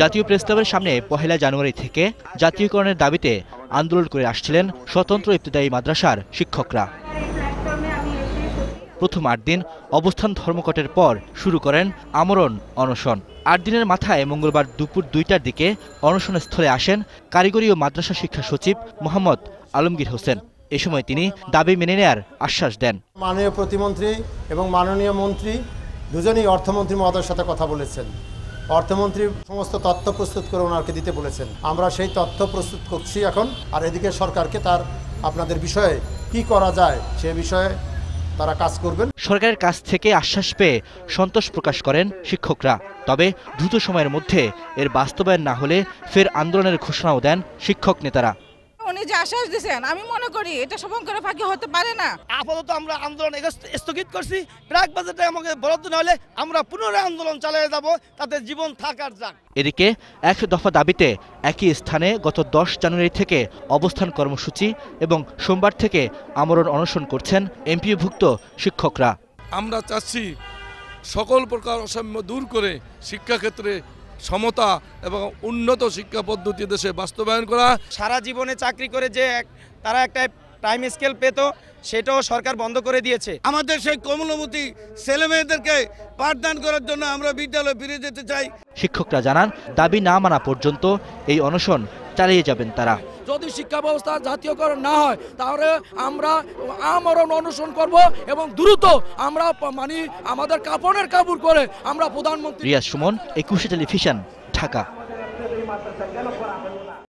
জাতীয় প্রেসক্লাবের সামনে পহেলা জানুয়ারি থেকে জাতীয়করণের দাবিতে আন্দোলন করে আসছিলেন স্বতন্ত্র ইফতদায়ী মাদ্রাসার শিক্ষকরা প্রথম আট দিন অবস্থান ধর্মঘটের পর শুরু করেন আমরণ অনশন আট দিনের মাথায় মঙ্গলবার দুপুর দুইটার দিকে অনশন স্থলে আসেন কারিগরি ও মাদ্রাসা শিক্ষা সচিব মোহাম্মদ আলমগীর হোসেন এ সময় তিনি দাবি মেনে নেয়ার আশ্বাস দেন মাননীয় প্রতিমন্ত্রী এবং মাননীয় মন্ত্রী দুজনেই অর্থমন্ত্রী মহোদয়ের সাথে কথা বলেছেন অর্থমন্ত্রী সমস্ত তথ্য প্রস্তুত করে ওনাকে দিতে বলেছেন আমরা সেই তথ্য প্রস্তুত করছি এখন আর এদিকে সরকারকে তার আপনাদের বিষয়ে কি করা যায় সে বিষয়ে তারা কাজ করবেন সরকারের কাছ থেকে আশ্বাস পেয়ে সন্তোষ প্রকাশ করেন শিক্ষকরা তবে দ্রুত সময়ের মধ্যে এর বাস্তবায়ন না হলে ফের আন্দোলনের ঘোষণাও দেন শিক্ষক নেতারা যে আশ্বাস দিচ্ছেন আমি মনে করি এটা শুভঙ্কর ফাঁকি হতে পারে না আপাতত আমরা আন্দোলন স্থগিত করছি প্রাক বাজেটে আমাকে বরাদ্দ না হলে আমরা পুনরায় আন্দোলন চালিয়ে যাব তাতে জীবন থাকার যাক এদিকে এক দফা দাবিতে একই স্থানে গত দশ জানুয়ারি থেকে অবস্থান কর্মসূচি এবং সোমবার থেকে আমরণ অনশন করছেন এমপিভুক্ত শিক্ষকরা আমরা চাচ্ছি সকল প্রকার অসাম্য দূর করে শিক্ষাক্ষেত্রে সমতা এবং উন্নত শিক্ষা পদ্ধতি দেশে বাস্তবায়ন করা সারা জীবনে চাকরি করে যে তারা একটা টাইম স্কেল পেত সেটাও সরকার বন্ধ করে দিয়েছে আমাদের সেই কমলমতি ছেলেমেয়েদেরকে পাঠদান করার জন্য আমরা বিদ্যালয়ে ফিরে যেতে চাই শিক্ষকরা জানান দাবি না মানা পর্যন্ত এই অনশন চালিয়ে যাবেন তারা যদি শিক্ষা ব্যবস্থা জাতীয়করণ না হয় তাহলে আমরা আমরণ অনুসরণ করব এবং দ্রুত আমরা মানে আমাদের কাপড়ের কাপড় করে আমরা প্রধানমন্ত্রী রিয়াজ সুমন একুশে টেলিভিশন ঢাকা